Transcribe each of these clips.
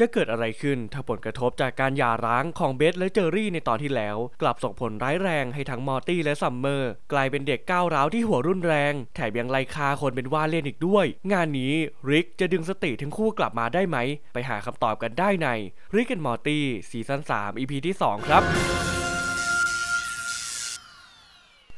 จะเกิดอะไรขึ้น ถ้าผลกระทบจากการหย่าร้างของเบสและเจอรี่ในตอนที่แล้ว กลับส่งผลร้ายแรงให้ทั้งมอร์ตี้และซัมเมอร์ กลายเป็นเด็กก้าวร้าวที่หัวรุนแรง แถมยังไล่ฆ่าคนเป็นว่าเล่นอีกด้วย งานนี้ริกจะดึงสติทั้งคู่กลับมาได้ไหม ไปหาคำตอบกันได้ในริกกับมอร์ตี้ซีซั่น3 EP ที่ 2 ครับ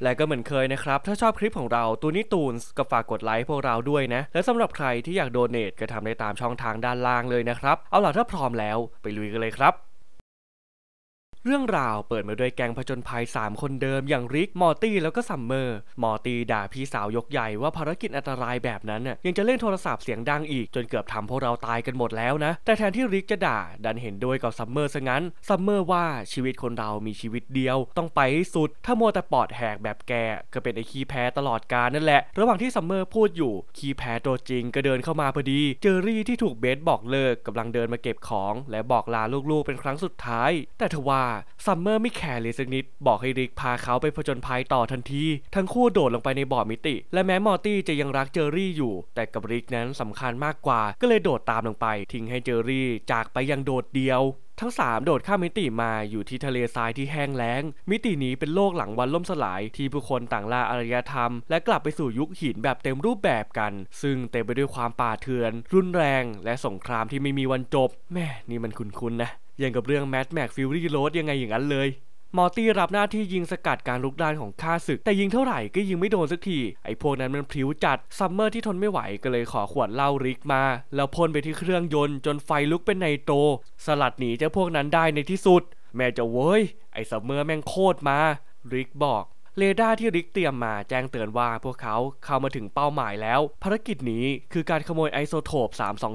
และก็เหมือนเคยนะครับ ถ้าชอบคลิปของเราตูนี่ตูนก็ฝากกดไลค์พวกเราด้วยนะ และสำหรับใครที่อยากโดเนทก็ทำได้ตามช่องทางด้านล่างเลยนะครับ เอาล่ะถ้าพร้อมแล้ว ไปลุยกันเลยครับเรื่องราวเปิดมาโดยแกงผจญภัย 3 คนเดิม อย่างริก มอร์ตี้ แล้วก็ซัมเมอร์ มอร์ตี้ด่าพี่สาว ยกใหญ่ว่าภารกิจอันตรายแบบนั้นน่ยยังจะเล่นโทรศัพท์เสียงดังอีกจนเกือบทำพวกเราตายกันหมดแล้วนะ แต่แทนที่ริกจะด่า ดันเห็นด้วยกับ ซัมเมอร์ซะงั้น ซัมเมอร์ว่าชีวิตคนเรามีชีวิตเดียวต้องไปให้สุด ถ้ามัวแต่ปอดแหกแบบแกก็เป็นไอ้ขี้แพ้ตลอดกาลนั่นแหละ ระหว่างที่ซัมเมอร์พูดอยู่ขี้แพ้ตัวจริงก็เดินเข้ามาพอดี เจอรี่ที่ถูกเบสบอกเลิกกำลังเดินมาเก็บของและบอกลาลูกๆ เป็นครั้งสุดท้าย แต่ทว่าซัมเมอร์ไม่แคร์เลยสักนิดบอกให้ริกพาเขาไปผจญภัยต่อทันที ทั้งคู่โดดลงไปในบ่อมิติ และแม้มอร์ตี้จะยังรักเจอรี่อยู่ แต่กับริกนั้นสำคัญมากกว่า ก็เลยโดดตามลงไป ทิ้งให้เจอรี่จากไปยังโดดเดียว ทั้ง 3 โดดข้ามมิติมาอยู่ที่ทะเลทรายที่แห้งแล้ง มิตินี้เป็นโลกหลังวันล่มสลายที่ผู้คนต่างลาอารยธรรม และกลับไปสู่ยุคหินแบบเต็มรูปแบบกัน ซึ่งเต็มไปด้วยความป่าเถื่อน รุนแรงและสงครามที่ไม่มีวันจบแม่นี่มันคุ้นๆนะอย่างกับเรื่อง Mad Max Fury Road ยังไงอย่างนั้นเลยมอตี้รับหน้าที่ยิงสกัดการลุกด้านของข้าศึก แต่ยิงเท่าไหร่ก็ยิงไม่โดนสักที ไอ้พวกนั้นมันพิ้วจัดซัมเมอร์ที่ทนไม่ไหวก็เลยขอขวดเหล้าริกมา แล้วพ่นไปที่เครื่องยนต์ จนไฟลุกเป็นไนโตรสลัดหนีเจ้าพวกนั้นได้ในที่สุด แม่จะเว้ย ไอ้ซัมเมอร์แม่งโคตรมาริกบอกเรดาร์ที่ริกเตรียมมาแจ้งเตือนว่าพวกเขาเข้ามาถึงเป้าหมายแล้วภารกิจนี้คือการขโมยไอโซโทป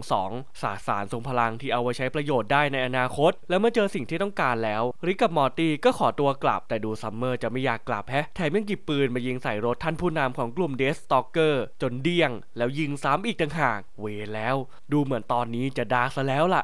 322 สาสารทรงพลังที่เอาไว้ใช้ประโยชน์ได้ในอนาคต และเมื่อเจอสิ่งที่ต้องการแล้ว ริกกับมอร์ตี้ก็ขอตัวกลับ แต่ดูซัมเมอร์จะไม่อยากกลับแฮะแถมยังหยิบปืนมายิงใส่รถท่านผู้นำของกลุ่มเดสตตอกเกอร์จนเดี่ยงแล้วยิงซ้ำอีกต่างหากเวแล้ว ดูเหมือนตอนนี้จะดาร์ซะแล้วล่ะ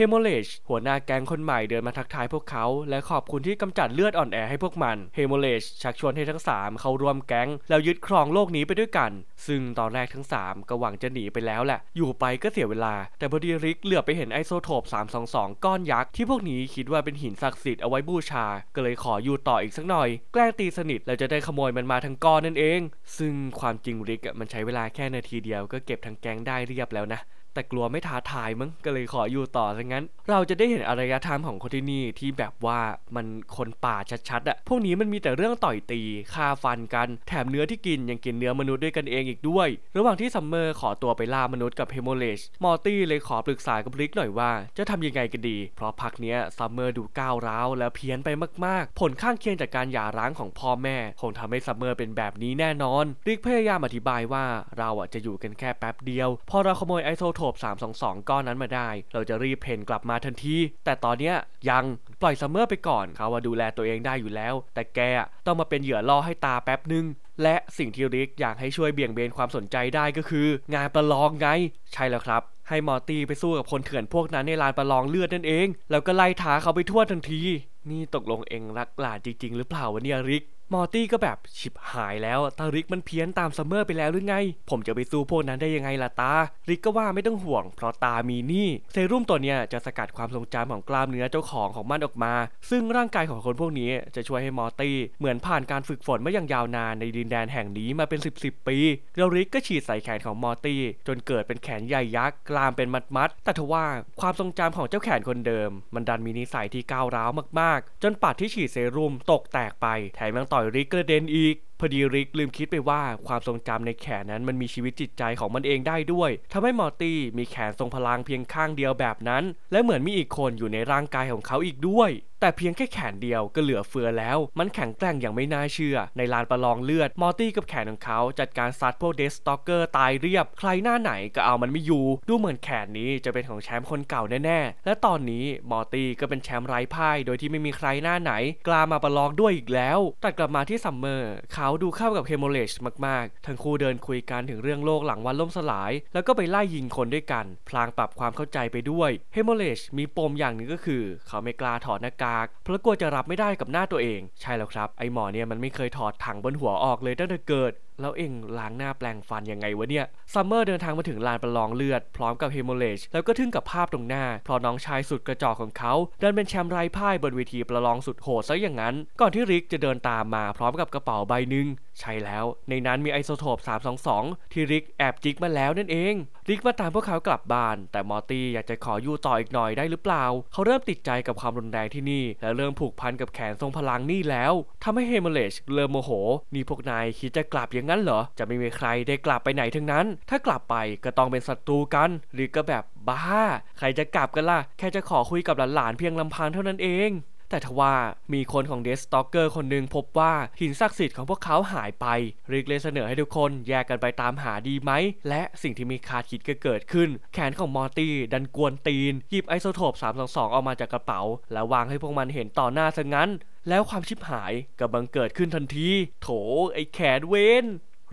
เฮโมเลชหัวหน้าแก๊งคนใหม่เดินมาทักทายพวกเขาและขอบคุณที่กำจัดเลือดอ่อนแอให้พวกมันเฮโมเลชชักชวนให้ทั้ง 3 เข้าร่วมแก๊งแล้วยึดครองโลกนี้ไปด้วยกัน ซึ่งตอนแรกทั้ง 3ก็หวังจะหนีไปแล้วแหละ อยู่ไปก็เสียเวลา แต่พอดีริกเหลือไปเห็นไอโซโทป322 ก้อนยักษ์ที่พวกนี้คิดว่าเป็นหินศักดิ์สิทธิ์เอาไว้บูชา ก็เลยขออยู่ต่ออีกสักหน่อย แกล้งตีสนิทแล้วจะได้ขโมยมันมาทั้งก้อนนั่นเอง ซึ่งความจริงริกมันใช้เวลาแค่นาทีเดียวก็เก็บทั้งแก๊งได้เรียบแล้วนะแต่กลัวไม่ท้าทายมั้งก็เลยขออยู่ต่อซะงนั้น เราจะได้เห็นอารยธรรมของคนที่นี่ที่แบบว่ามันคนป่าชัดๆอะพวกนี้มันมีแต่เรื่องต่อยตีฆ่าฟันกัน แถมเนื้อที่กิน ยังกินเนื้อมนุษย์ด้วยกันเองอีกด้วย ระหว่างที่ซัมเมอร์ขอตัวไปล่ามนุษย์กับเฮโมเลชมอร์ตี้เลยขอปรึกษากับลิกหน่อยว่าจะทำยังไงกันดี เพราะพักเนี้ยซัมเมอร์ดูก้าวร้าวและเพี้ยนไปมาก ๆ ผลข้างเคียงจากการหย่าร้างของพ่อแม่ คงทำให้ซัมเมอร์เป็นแบบนี้แน่นอนลิกพยายามอธิบายว่าเราอะจะอยู่กันแค่แป๊บเดียวพอเราขโมยไอโซโถบ322ก้อนนั้นมาได้ เราจะรีบเพนกลับมาทันที แต่ตอนเนี้ยยังปล่อยซัมเมอร์ไปก่อนเขาว่าดูแลตัวเองได้อยู่แล้ว แต่แกต้องมาเป็นเหยื่อล่อให้ตาแป๊บนึง และสิ่งที่ริกอยากให้ช่วยเบี่ยงเบนความสนใจได้ก็คือ งานประลองไง ใช่แล้วครับ ให้มอตีไปสู้กับคนเถื่อนพวกนั้นในลานประลองเลือดนั่นเอง แล้วก็ไล่ท้าเขาไปทั่วทันที นี่ตกลงเองรักหลานจริงๆหรือเปล่าวะเนี่ยริกมอร์ตี้ก็แบบฉิบหายแล้วตาริกมันเพี้ยนตามซัมเมอร์ไปแล้วหรือไง ผมจะไปสู้พวกนั้นได้ยังไงล่ะตา ริกก็ว่าไม่ต้องห่วงเพราะตามีนี่ เซรุ่มตัวเนี้ยจะสกัดความทรงจำของกล้ามเนื้อเจ้าของของมันออกมา ซึ่งร่างกายของคนพวกนี้จะช่วยให้มอร์ตี้เหมือนผ่านการฝึกฝนมาอย่างยาวนานในดินแดนแห่งนี้มาเป็น 10บสปีเราริกก็ฉีดใส่แขนของมอร์ตี้ จนเกิดเป็นแขนใหญ่ยักษ์กลามเป็นมัดมัดแต่ทว่าความทรงจำของเจ้าแขนคนเดิม มันดันมีนิสัยที่ก้าวร้าวมากๆจนปัดที่ฉีดเซรุ่มตกแตกไป แถมยังตอยริกกระเด็นอีกพอดีริกลืมคิดไปว่าความทรงจำในแขนนั้นมันมีชีวิตจิตใจของมันเองได้ด้วยทำให้มอร์ตี้มีแขนทรงพลังเพียงข้างเดียวแบบนั้น และเหมือนมีอีกคนอยู่ในร่างกายของเขาอีกด้วยแต่เพียงแค่แขนเดียวก็เหลือเฟือแล้ว มันแข็งแกร่งอย่างไม่น่าเชื่อ ในลานประลองเลือด มอตตี้กับแขนของเขา จัดการซัดพวกเดสต็อกเกอร์ตายเรียบ ใครหน้าไหนก็เอามันไม่อยู่ ดูเหมือนแขนนี้จะเป็นของแชมป์คนเก่าแน่ๆ และตอนนี้มอตตี้ก็เป็นแชมป์ไร้พ่าย โดยที่ไม่มีใครหน้าไหน กล้ามาประลองด้วยอีกแล้วตัดกลับมาที่ซัมเมอร์ เขาดูเข้ากับเคมโมเลชมากๆ ทั้งคู่เดินคุยกันถึงเรื่องโลกหลังวันล่มสลาย แล้วก็ไปไล่ยิงคนด้วยกัน พลางปรับความเข้าใจไปด้วย เฮมโมเลชมีปมอย่างหนึ่งก็คือ เขาไม่กล้าถอดหน้ากากากเพราะกลัวจะรับไม่ได้กับหน้าตัวเอง ใช่แล้วครับ ไอหมอเนี่ยมันไม่เคยถอดถังบนหัวออกเลยตั้งแต่เกิดแล้วเอ็งล้างหน้าแปลงฟันยังไงวะเนี่ย ซัมเมอร์เดินทางมาถึงลานประลองเลือด พร้อมกับเฮโมเลชแล้วก็ทึ่งกับภาพตรงหน้าเพราะน้องชายสุดกระจอกของเขาดันเป็นแชมป์ไร้พ่ายบนเวทีประลองสุดโหดซะอย่างนั้น ก่อนที่ริกจะเดินตามมาพร้อมกับกระเป๋าใบหนึ่งใช่แล้วในนั้นมีไอโซโทป322 ที่ริกแอบจิกมาแล้วนั่นเอง ริกมาตามพวกเขากลับบ้าน แต่มอร์ตี้อยากจะขออยู่ต่ออีกหน่อยได้หรือเปล่า เขาเริ่มติดใจกับความรุนแรงที่นี่ และเริ่มผูกพันกับแขนทรงพลังนี่แล้วทำให้เฮมเลชเริ่มโมโหนี่พวกนายคิดจะกลับยังางนั้นเหรอ จะไม่มีใครได้กลับไปไหนทั้งนั้น ถ้ากลับไปก็ต้องเป็นศัตรูกัน หรือก็แบบบ้า ใครจะกลับกันล่ะ แค่จะขอคุยกับหลานๆเพียงลำพังเท่านั้นเอง แต่ทว่ามีคนของเดสต็อกเกอร์คนหนึ่งพบว่าหินศักดิ์สิทธิ์ของพวกเขาหายไปริกเลยเสนอให้ทุกคนแยกกันไปตามหาดีไหม และสิ่งที่มีคาดคิดก็เกิดขึ้น แขนของมอร์ตี้ดันกวนตีน หยิบไอโซโทป322ออกมาจากกระเป๋า แล้ววางให้พวกมันเห็นต่อหน้าซะงั้นแล้วความชิบหายก็บังเกิดขึ้นทันทีโถไอ้แขนเวน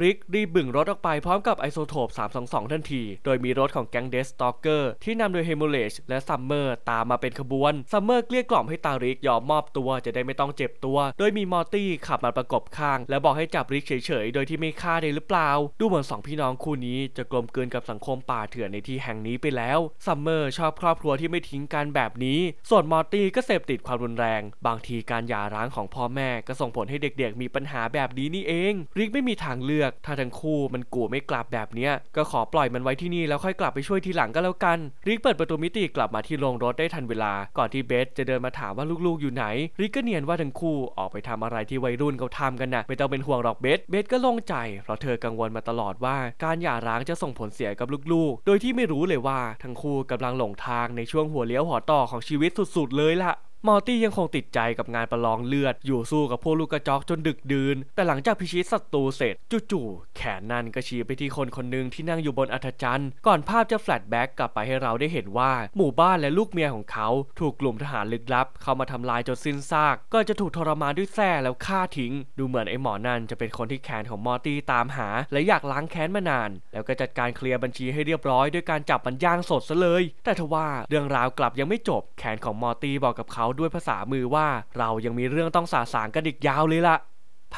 ริก รีบบึ่งรถออกไปพร้อมกับ ไอโซโทป322ทันที โดยมีรถของแก๊งเดสตอกเกอร์ ที่นำโดยเฮมูเลชและซัมเมอร์ตามมาเป็นขบวน ซัมเมอร์เกลี้ยกล่อมให้ตาริก ยอมมอบตัวจะได้ไม่ต้องเจ็บตัว โดยมีมอร์ตี้ขับมาประกบข้าง และบอกให้จับริก เฉยๆ โดยที่ไม่ฆ่าได้หรือเปล่า ดูเหมือนสองพี่น้องคู่นี้ จะกลมกลืนกับสังคมป่าเถื่อนในที่แห่งนี้ไปแล้ว ซัมเมอร์ชอบครอบครัวที่ไม่ทิ้งกันแบบนี้ ส่วนมอร์ตี้ก็เสพติดความรุนแรง บางทีการหย่าร้างของพ่อแม่ ก็ส่งผลให้เด็ก ๆ มีปัญหาแบบนี้นี่เอง ริกไม่มีทางเลือกอกถ้าทั้งคู่มันกูไม่กลับแบบเนี้ยก็ขอปล่อยมันไว้ที่นี่ แล้วค่อยกลับไปช่วยทีหลังก็แล้วกัน ริกเปิดประตูมิติกลับมาที่โรงรถได้ทันเวลาก่อนที่เบสจะเดินมาถามว่าลูกๆอยู่ไหนริกก็เนียนว่าทั้งคู่ออกไปทำอะไรที่วัยรุ่นเขาทากันนะไม่ต้องเป็นห่วงหรอกเบสเบสก็โล่งใจเพราะเธอกังวลมาตลอดว่า การหย่าร้างจะส่งผลเสียกับลูกๆ โดยที่ไม่รู้เลยว่าทั้งคู่กำลังหลงทางในช่วงหัวเลี้ยวหัวต่อของชีวิตสุดๆเลยล่ะมอตี้ยังคงติดใจกับงานประลองเลือด อยู่สู้กับพวกลูกกระจอกจนดึกดื่นแต่หลังจากพิชิตศัตรูเสร็จจู่ๆแขนนั่นก็ชี้ไปที่คนคนหนึ่งที่นั่งอยู่บนอัธจันทร์ก่อนภาพจะแฟลชแบ็กกลับไปให้เราได้เห็นว่า หมู่บ้านและลูกเมียของเขาถูกกลุ่มทหารลึกลับ เข้ามาทำลายจนสิ้นซาก ก็จะถูกทรมานด้วยแส้แล้วฆ่าทิ้ง ดูเหมือนไอ้หมอนั่นจะเป็นคนที่แขนของมอตี้ตามหาและอยากล้างแค้นมานาน แล้วก็จัดการเคลียร์บัญชีให้เรียบร้อยด้วยการจับมันย่างสดซะเลย แต่ทว่า เรื่องราวกลับยังไม่จบแขนของมอตี้บอกกับเขาด้วยภาษามือว่าเรายังมีเรื่องต้องสาสางกันอีกยาวเลยละ่ะ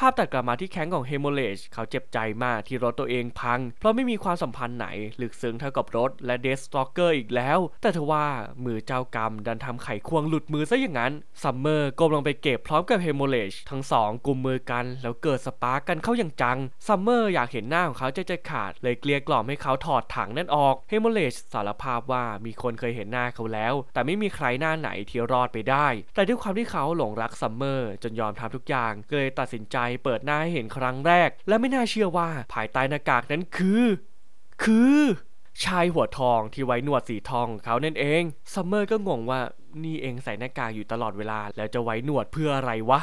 ภาพตัดกลับมาที่แข้งของเฮโมเลชเขาเจ็บใจมากที่รถตัวเองพัง เพราะไม่มีความสัมพันธ์ไหนลึกซึ้งเท่ากับรถและเดสตอกเกอร์อีกแล้ว แต่ทว่า มือเจ้ากรรม ดันทำไขควงหลุดมือซะอย่างนั้น ซัมเมอร์ก้มลงไปเก็บพร้อมกับเฮโมเลชทั้งสอง กลุ่มมือกัน แล้วเกิดสปาร์กกันเข้าอย่างจัง ซัมเมอร์อยากเห็นหน้าของเขาจะจะขาดเลยเกลี้ยกล่อมให้เขาถอดถังนั่นออกเฮโมเลชสารภาพว่ามีคนเคยเห็นหน้าเขาแล้วแต่ไม่มีใครหน้าไหนที่รอดไปได้ แต่ด้วยความที่เขาหลงรักซัมเมอร์จนยอมทำทุกอย่างเลยตัดสินใจเปิดหน้าให้เห็นครั้งแรก และไม่น่าเชื่อว่า ภายใต้หน้ากากนั้นคือ คือ ชายหัวทองที่ไว้หนวดสีทองเขานั่นเองซัมเมอร์ก็งงว่านี่เองใส่หน้ากากอยู่ตลอดเวลา แล้วจะไว้หนวดเพื่ออะไรวะ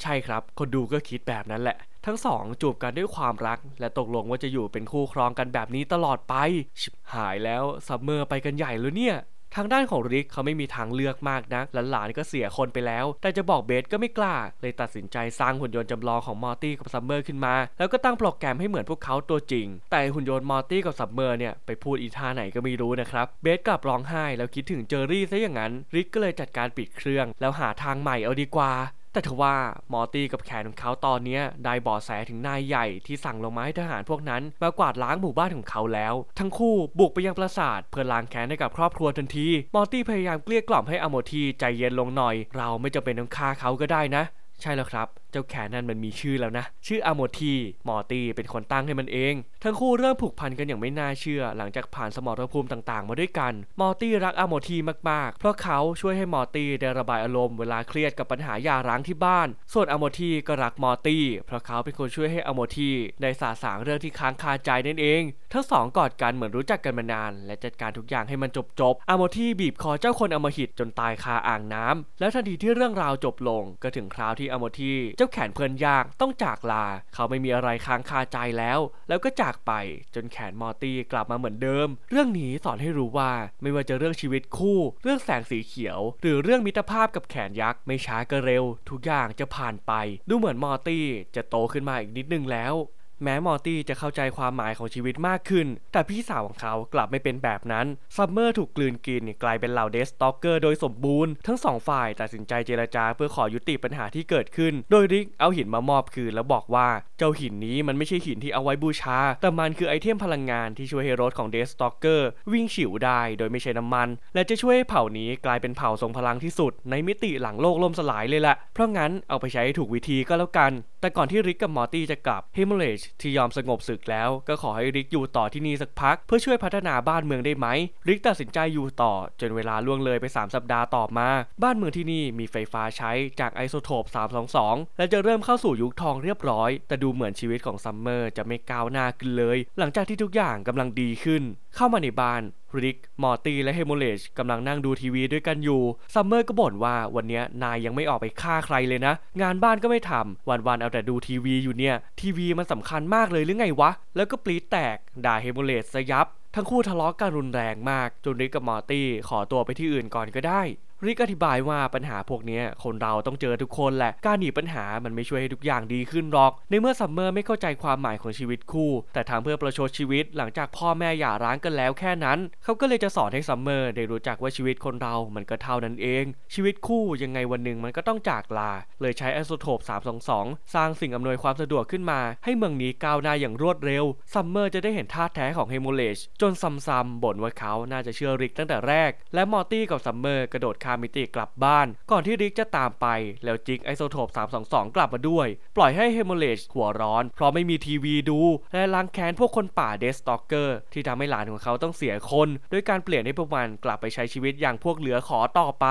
ใช่ครับคนดูก็คิดแบบนั้นแหละ ทั้งสอง จูบกันด้วยความรัก และตกลงว่าจะอยู่เป็นคู่ครองกันแบบนี้ตลอดไปชิบหายแล้วซัมเมอร์ไปกันใหญ่แล้วเนี่ยทางด้านของริกเขาไม่มีทางเลือกมากนะหลานๆก็เสียคนไปแล้ว แต่จะบอกเบสก็ไม่กล้า เลยตัดสินใจสร้างหุ่นยนต์จำลองของมอร์ตี้กับซัมเมอร์ขึ้นมา แล้วก็ตั้งโปรแกรมให้เหมือนพวกเขาตัวจริง แต่หุ่นยนต์มอร์ตี้กับซัมเมอร์เนี่ย ไปพูดอีท่าไหนก็ไม่รู้นะครับเบสกลับร้องไห้แล้วคิดถึงเจอรี่ซะอย่างนั้นริกก็เลยจัดการปิดเครื่อง แล้วหาทางใหม่เอาดีกว่าแต่เธอว่ามอร์ตี้กับแขนของเขาตอนนี้ได้บอแสถึงนายใหญ่ที่สั่งลงมาให้ทหารพวกนั้นมากวาดล้างหมู่บ้านของเขาแล้ว ทั้งคู่บุกไปยังปราสาท เพื่อล้างแค้นให้กับครอบครัวทันที มอร์ตี้พยายามเกลี้ยกล่อมให้อโมที ใจเย็นลงหน่อย เราไม่จำเป็นต้องฆ่าเขาก็ได้นะ ใช่แล้วครับเจ้าแคนันมันมีชื่อแล้วนะ ชื่ออาโมทีมอตีเป็นคนตั้งให้มันเอง ทั้งคู่เริ่มผูกพันกันอย่างไม่น่าเชื่อ หลังจากผ่านสมรภูมิต่างๆมาด้วยกัน มอตีรักอาโมทีมากๆ เพราะเขาช่วยให้มอตีได้ระบายอารมณ์เวลาเครียดกับปัญหายาร้างที่บ้าน ส่วนอาโมทีก็รักมอตีเพราะเขาเป็นคนช่วยให้อาโมทีได้สาสางเรื่องที่ค้างคาใจนั่นเอง ทั้งสองกอดกันเหมือนรู้จักกันมานานและจัดการทุกอย่างให้มันจบๆอาโมทีบีบคอเจ้าคนอมหิตจนตายคาอ่างน้ำ และทันทีที่เรื่องราวจบลง ก็ถึงคราวที่อาโมทีจ้าแขนเพลินยากต้องจากลา เขาไม่มีอะไรค้างคาใจแล้ว แล้วก็จากไป จนแขนมอร์ตี้กลับมาเหมือนเดิม เรื่องนี้สอนให้รู้ว่าไม่ว่าจะเรื่องชีวิตคู่ เรื่องแสงสีเขียว หรือเรื่องมิตรภาพกับแขนยักษ์ไม่ช้าก็เร็ว ทุกอย่างจะผ่านไป ดูเหมือนมอร์ตี้จะโตขึ้นมาอีกนิดนึงแล้วแม้มอร์ตี้จะเข้าใจความหมายของชีวิตมากขึ้น แต่พี่สาวของเขากลับไม่เป็นแบบนั้น ซัมเมอร์ถูกกลืนกินกลายเป็นเหล่าเดสต็อกเกอร์โดยสมบูรณ์ ทั้งสองฝ่ายตัดสินใจเจรจาเพื่อขอยุติปัญหาที่เกิดขึ้น โดยริกเอาหินมามอบคืน แล้วบอกว่าเจ้าหินนี้มันไม่ใช่หินที่เอาไว้บูชา แต่มันคือไอเทมพลังงานที่ช่วยให้รถของเดสต็อกเกอร์วิ่งฉิวได้โดยไม่ใช้น้ำมัน และจะช่วยให้เผ่านี้กลายเป็นเผ่าทรงพลังที่สุด ในมิติหลังโลกล่มสลายเลยแหละ เพราะงั้นเอาไปใช้้ถูกวิธีก็แล้วกัน แต่ก่อนที่ริกกับมอร์ตี้จะกลับเฮมเลชที่ยอมสงบศึกแล้วก็ขอให้ริกอยู่ต่อที่นี่สักพัก เพื่อช่วยพัฒนาบ้านเมืองได้ไหม ริกตัดสินใจอยู่ต่อจนเวลาล่วงเลยไป 3 สัปดาห์ต่อมา บ้านเมืองที่นี่มีไฟฟ้าใช้จากไอโซโทป322 และจะเริ่มเข้าสู่ยุคทองเรียบร้อย แต่ดูเหมือนชีวิตของซัมเมอร์จะไม่ก้าวหน้าขึ้นเลย หลังจากที่ทุกอย่างกำลังดีขึ้นเข้ามาในบ้านริกมอร์ตี้ และเฮมเลชกำลังนั่งดูทีวีด้วยกันอยู่ ซัมเมอร์ก็บ่นว่าวันนี้นายยังไม่ออกไปฆ่าใครเลยนะ งานบ้านก็ไม่ทำ วันๆเอาแต่ดูทีวีอยู่เนี่ย ทีวีมันสำคัญมากเลยหรือไงวะ แล้วก็ปลีตแตกด่าเฮมเลชซะยับ ทั้งคู่ทะเลาะกกันรุนแรงมากจนริกกับมอร์ตี้ขอตัวไปที่อื่นก่อนก็ได้ริกอธิบายว่าปัญหาพวกนี้คนเราต้องเจอทุกคนแหละการหนีปัญหามันไม่ช่วยให้ทุกอย่างดีขึ้นหรอก ในเมื่อซัมเมอร์ไม่เข้าใจความหมายของชีวิตคู่ แต่ทางเพื่อประชดชีวิตหลังจากพ่อแม่หย่าร้างกันแล้วแค่นั้นเขาก็เลยจะสอนให้ซัมเมอร์ได้รู้จักว่าชีวิตคนเรามันก็เท่านั้นเอง ชีวิตคู่ยังไงวันหนึ่งมันก็ต้องจากลา เลยใช้อสโซโทป322สร้างสิ่งอำนวยความสะดวกขึ้นมาให้เมืองนี้ก้าวหน้าอย่างรวดเร็วซัมเมอร์จะได้เห็นท่าแท้ของเฮโมเลชจนซัมซัมบ่นว่าเขาน่าจะเชื่อริกตั้งแต่แรกและมอร์ตี้กับซัมเมอร์กระโดดขามมิติกลับบ้านก่อนที่ริกจะตามไปแล้วจิกไอโซโทป322 กลับมาด้วย ปล่อยให้เฮมเลชหัวร้อนเพราะไม่มีทีวีดู และล้างแค้นพวกคนป่าเดสตอกเกอร์ที่ทำให้หลานของเขาต้องเสียคนด้วยการเปลี่ยนให้พวกมันกลับไปใช้ชีวิตอย่างพวกเหลือขอต่อไป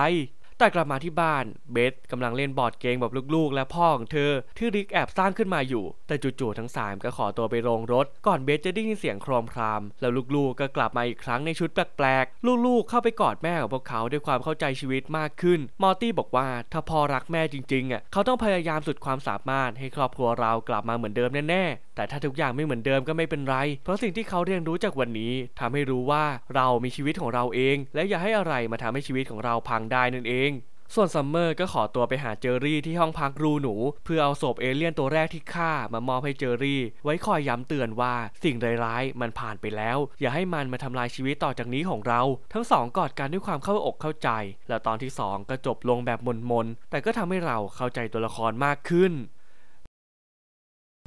แต่กลับมาที่บ้านเบสกำลังเล่นบอร์ดเกมแบบลูก ๆ และพ่อของเธอที่ริกแอบสร้างขึ้นมาอยู่ แต่จู่ๆทั้งสามก็ขอตัวไปโรงรถก่อนเบสจะได้ยินเสียงครมครามแล้วลูกๆ ก็กลับมาอีกครั้งในชุดแปลกๆ ลูกๆเข้าไปกอดแม่ของพวกเขาด้วยความเข้าใจชีวิตมากขึ้นมอร์ตี้บอกว่า ถ้าพ่อรักแม่จริงๆอ่ะเขาต้องพยายามสุดความสามารถให้ครอบครัวเรากลับมาเหมือนเดิมแน่ๆแต่ถ้าทุกอย่างไม่เหมือนเดิมก็ไม่เป็นไร เพราะสิ่งที่เขาเรียนรู้จากวันนี้ ทำให้รู้ว่าเรามีชีวิตของเราเอง และอย่าให้อะไรมาทำให้ชีวิตของเราพังได้นั่นเองส่วนซัมเมอร์ก็ขอตัวไปหาเจอรี่ที่ห้องพักรูหนู เพื่อเอาศพเอเลี่ยนตัวแรกที่ฆ่ามามอบให้เจอรี่ ไว้คอยย้ำเตือนว่า สิ่งร้ายๆมันผ่านไปแล้ว อย่าให้มันมาทำลายชีวิตต่อจากนี้ของเรา ทั้งสองกอดกันด้วยความเข้าอกเข้าใจ และตอนที่2ก็จบลงแบบมนๆ แต่ก็ทำให้เราเข้าใจตัวละครมากขึ้น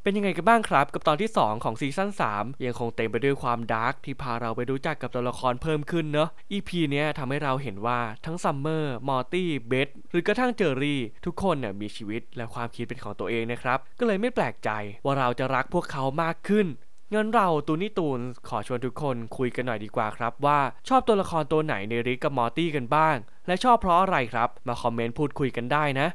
เป็นยังไงกันบ้างครับ กับตอนที่ 2 ของซีซั่น3ยังคงเต็มไปด้วยความดาร์กที่พาเราไปรู้จักกับตัวละครเพิ่มขึ้นเนอะ EP เนี้ยทำให้เราเห็นว่าทั้งซัมเมอร์มอร์ตี้เบธหรือกระทั่งเจอรี่ทุกคนเนี่ยมีชีวิตและความคิดเป็นของตัวเองนะครับ ก็เลยไม่แปลกใจว่าเราจะรักพวกเขามากขึ้นงั้นเราตูนี่ตูนขอชวนทุกคนคุยกันหน่อยดีกว่าครับว่า ชอบตัวละครตัวไหนในริกกับมอร์ตี้กันบ้าง และชอบเพราะอะไรครับมาคอมเมนต์พูดคุยกันได้นะ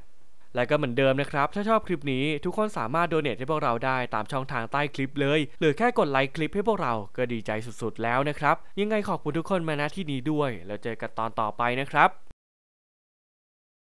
และก็เหมือนเดิมนะครับ ถ้าชอบคลิปนี้ทุกคนสามารถโดเนทให้พวกเราได้ตามช่องทางใต้คลิปเลย หรือแค่กดไลค์คลิปให้พวกเราก็ดีใจสุดๆแล้วนะครับ ยังไงขอบคุณทุกคนมาณที่นี้ด้วย แล้วเจอกันตอนต่อไปนะครับ